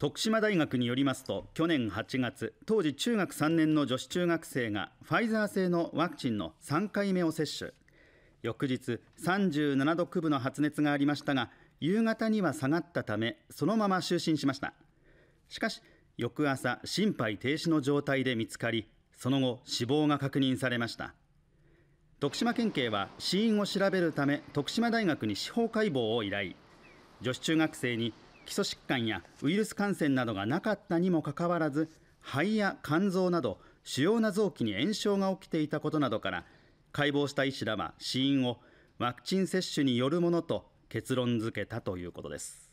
徳島大学によりますと去年8月当時中学3年の女子中学生がファイザー製のワクチンの3回目を接種翌日37度区分の発熱がありましたが夕方には下がったためそのまま就寝しましたしかし翌朝心肺停止の状態で見つかりその後死亡が確認されました徳島県警は死因を調べるため徳島大学に司法解剖を依頼女子中学生に基礎疾患やウイルス感染などがなかったにもかかわらず肺や肝臓など主要な臓器に炎症が起きていたことなどから解剖した医師らは死因をワクチン接種によるものと結論付けたということです。